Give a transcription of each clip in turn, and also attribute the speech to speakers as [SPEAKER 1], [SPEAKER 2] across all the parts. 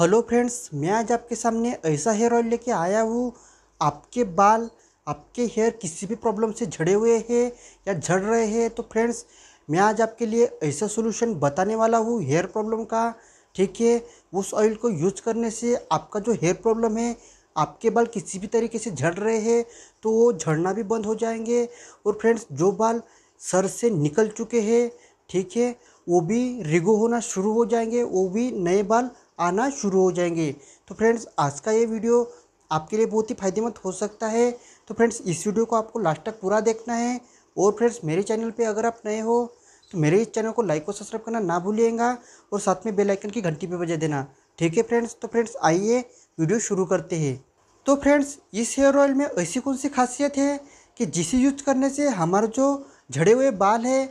[SPEAKER 1] hello friends मैं आज आपके सामने ऐसा हेयर ऑयल लेके आया हूँ आपके बाल आपके हेयर किसी भी प्रॉब्लम से झड़े हुए हैं या झड़ रहे हैं तो फ्रेंड्स मैं आज आपके लिए ऐसा सोल्यूशन बताने वाला हूँ हेयर प्रॉब्लम का ठीक है उस ऑयल को यूज करने से आपका जो हेयर प्रॉब्लम है आपके बाल किसी भी तरीके से झड़ रहे हैं तो वो झड़ना भी बंद हो जाएंगे और फ्रेंड्स जो बाल सर से निकल चुके हैं ठीक है वो भी रिगो होना शुरू हो जाएंगे वो भी नए बाल आना शुरू हो जाएंगे तो फ्रेंड्स आज का ये वीडियो आपके लिए बहुत ही फायदेमंद हो सकता है तो फ्रेंड्स इस वीडियो को आपको लास्ट तक पूरा देखना है और फ्रेंड्स मेरे चैनल पे अगर आप नए हो तो मेरे इस चैनल को लाइक और सब्सक्राइब करना ना भूलिएगा और साथ में बेल आइकन की घंटी पे बजा देना ठीक है फ्रेंड्स तो फ्रेंड्स आइए वीडियो शुरू करते हैं तो फ्रेंड्स इस हेयर ऑयल में ऐसी कौन सी खासियत है कि जिसे यूज करने से हमारे जो झड़े हुए बाल है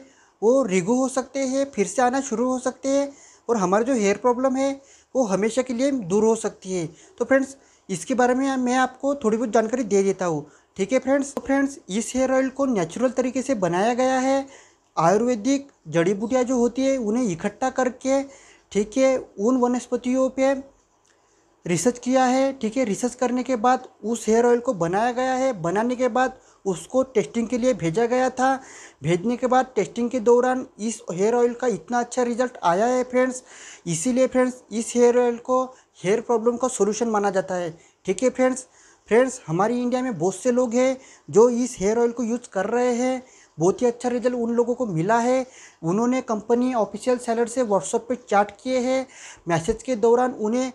[SPEAKER 1] वो रिगो हो सकते हैं फिर से आना शुरू हो सकते हैं और हमारा जो हेयर प्रॉब्लम है वो हमेशा के लिए दूर हो सकती है तो फ्रेंड्स इसके बारे में मैं आपको थोड़ी बहुत जानकारी दे देता हूँ ठीक है फ्रेंड्स तो फ्रेंड्स इस हेयर ऑयल को नेचुरल तरीके से बनाया गया है आयुर्वेदिक जड़ी बूटियाँ जो होती है उन्हें इकट्ठा करके ठीक है उन वनस्पतियों पर रिसर्च किया है ठीक है रिसर्च करने के बाद उस हेयर ऑयल को बनाया गया है बनाने के बाद उसको टेस्टिंग के लिए भेजा गया था भेजने के बाद टेस्टिंग के दौरान इस हेयर ऑयल का इतना अच्छा रिजल्ट आया है फ्रेंड्स इसीलिए फ्रेंड्स इस हेयर ऑयल को हेयर प्रॉब्लम का सोल्यूशन माना जाता है ठीक है फ्रेंड्स फ्रेंड्स हमारी इंडिया में बहुत से लोग हैं जो इस हेयर ऑयल को यूज़ कर रहे हैं बहुत ही अच्छा रिजल्ट उन लोगों को मिला है उन्होंने कंपनी ऑफिशियल सैलर से व्हाट्सएप पे चैट किए हैं मैसेज के दौरान उन्हें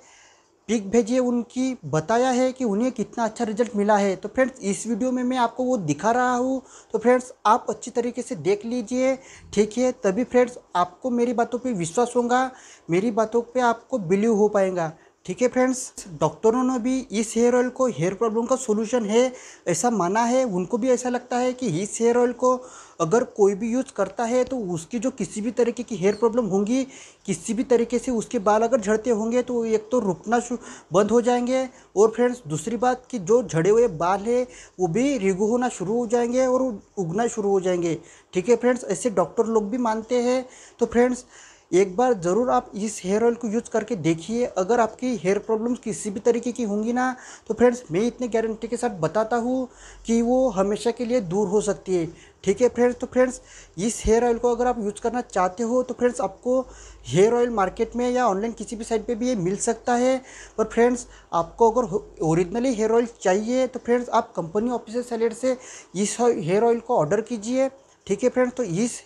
[SPEAKER 1] पिक भेजिए उनकी बताया है कि उन्हें कितना अच्छा रिजल्ट मिला है तो फ्रेंड्स इस वीडियो में मैं आपको वो दिखा रहा हूँ तो फ्रेंड्स आप अच्छी तरीके से देख लीजिए ठीक है तभी फ्रेंड्स आपको मेरी बातों पे विश्वास होगा मेरी बातों पे आपको बिलीव हो पाएगा ठीक है फ्रेंड्स डॉक्टरों ने भी इस हेयर ऑयल को हेयर प्रॉब्लम का सोल्यूशन है ऐसा माना है उनको भी ऐसा लगता है कि इस हेयर ऑयल को अगर कोई भी यूज़ करता है तो उसकी जो किसी भी तरीके की हेयर प्रॉब्लम होंगी किसी भी तरीके से उसके बाल अगर झड़ते होंगे तो एक तो रुकना बंद हो जाएंगे और फ्रेंड्स दूसरी बात कि जो झड़े हुए बाल है वो भी रिगू होना शुरू हो जाएंगे और उगना शुरू हो जाएंगे ठीक है फ्रेंड्स ऐसे डॉक्टर लोग भी मानते हैं तो फ्रेंड्स एक बार ज़रूर आप इस हेयर ऑयल को यूज़ करके देखिए अगर आपकी हेयर प्रॉब्लम्स किसी भी तरीके की होंगी ना तो फ्रेंड्स मैं इतने गारंटी के साथ बताता हूँ कि वो हमेशा के लिए दूर हो सकती है ठीक है फ्रेंड्स तो फ्रेंड्स इस हेयर ऑयल को अगर आप यूज़ करना चाहते हो तो फ्रेंड्स आपको हेयर ऑयल मार्केट में या ऑनलाइन किसी भी साइट पर भी ये मिल सकता है पर फ्रेंड्स आपको अगर ओरिजिनली हेयर ऑयल चाहिए तो फ्रेंड्स आप कंपनी ऑफिसर सैलेड से इस हेयर ऑयल को ऑर्डर कीजिए ठीक है फ्रेंड्स तो इस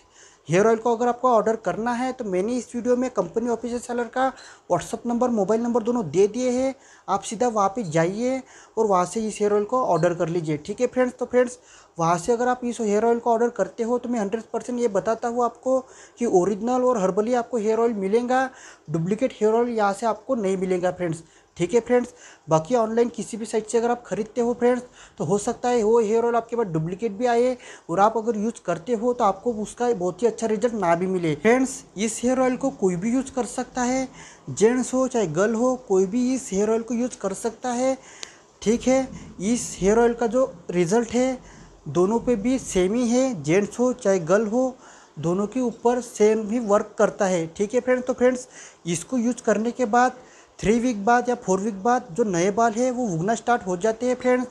[SPEAKER 1] हेयर ऑयल को अगर आपको ऑर्डर करना है तो मैंने इस वीडियो में कंपनी ऑफिशियल सेलर का व्हाट्सअप नंबर मोबाइल नंबर दोनों दे दिए हैं आप सीधा वहाँ पे जाइए और वहाँ से इस हेयर ऑयल को ऑर्डर कर लीजिए ठीक है फ्रेंड्स तो फ्रेंड्स वहाँ से अगर आप इस हेयर ऑयल को ऑर्डर करते हो तो मैं हंड्रेड परसेंट ये बताता हूँ आपको कि ओरिजिनल और हर्बली आपको हेयर ऑयल मिलेगा डुप्लीकेट हेयर ऑयल यहाँ से आपको नहीं मिलेगा फ्रेंड्स ठीक है फ्रेंड्स बाकी ऑनलाइन किसी भी साइट से अगर आप खरीदते हो फ्रेंड्स तो हो सकता है वो हेयर ऑयल आपके पास डुप्लीकेट भी आए और आप अगर यूज़ करते हो तो आपको उसका बहुत ही अच्छा रिजल्ट ना भी मिले फ्रेंड्स इस हेयर ऑयल को कोई भी यूज़ कर सकता है जेंट्स हो चाहे गर्ल हो कोई भी इस हेयर ऑयल को यूज़ कर सकता है ठीक है इस हेयर ऑयल का जो रिज़ल्ट है दोनों पे भी सेम ही है जेंट्स हो चाहे गर्ल हो दोनों के ऊपर सेम ही वर्क करता है ठीक है फ्रेंड्स तो फ्रेंड्स इसको यूज करने के बाद थ्री वीक बाद या फोर वीक बाद जो नए बाल है वो उगना स्टार्ट हो जाते हैं फ्रेंड्स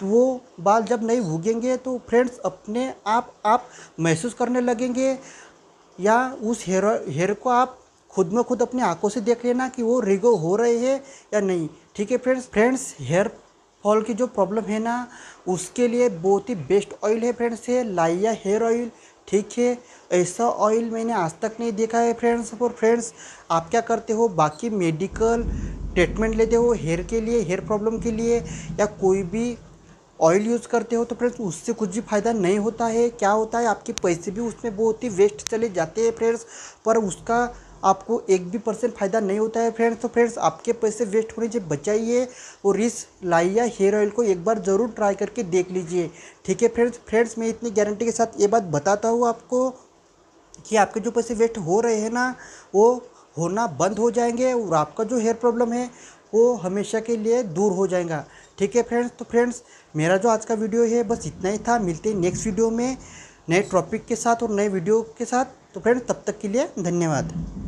[SPEAKER 1] तो वो बाल जब नहीं उगेंगे तो फ्रेंड्स अपने आप आप महसूस करने लगेंगे या उस हेयर हेयर को आप खुद में खुद अपनी आंखों से देख लेना कि वो रिगो हो रहे हैं या नहीं ठीक है फ्रेंड्स फ्रेंड्स हेयर फॉल की जो प्रॉब्लम है ना उसके लिए बहुत ही बेस्ट ऑयल है फ्रेंड्स है लाइया हेयर ऑयल ठीक है ऐसा ऑयल मैंने आज तक नहीं देखा है फ्रेंड्स और फ्रेंड्स आप क्या करते हो बाकी मेडिकल ट्रीटमेंट लेते हो हेयर के लिए हेयर प्रॉब्लम के लिए या कोई भी ऑयल यूज़ करते हो तो फ्रेंड्स उससे कुछ भी फ़ायदा नहीं होता है क्या होता है आपके पैसे भी उसमें बहुत ही वेस्ट चले जाते हैं फ्रेंड्स पर उसका आपको एक भी परसेंट फ़ायदा नहीं होता है फ्रेंड्स तो फ्रेंड्स आपके पैसे वेस्ट होने से बचाइए और रिस लाइया हेयर ऑयल को एक बार ज़रूर ट्राई करके देख लीजिए ठीक है फ्रेंड्स फ्रेंड्स मैं इतनी गारंटी के साथ ये बात बताता हूँ आपको कि आपके जो पैसे वेस्ट हो रहे हैं ना वो होना बंद हो जाएंगे और आपका जो हेयर प्रॉब्लम है वो हमेशा के लिए दूर हो जाएगा ठीक है फ्रेंड्स तो फ्रेंड्स मेरा जो आज का वीडियो है बस इतना ही था मिलते हैं नेक्स्ट वीडियो में नए टॉपिक के साथ और नए वीडियो के साथ तो फ्रेंड्स तब तक के लिए धन्यवाद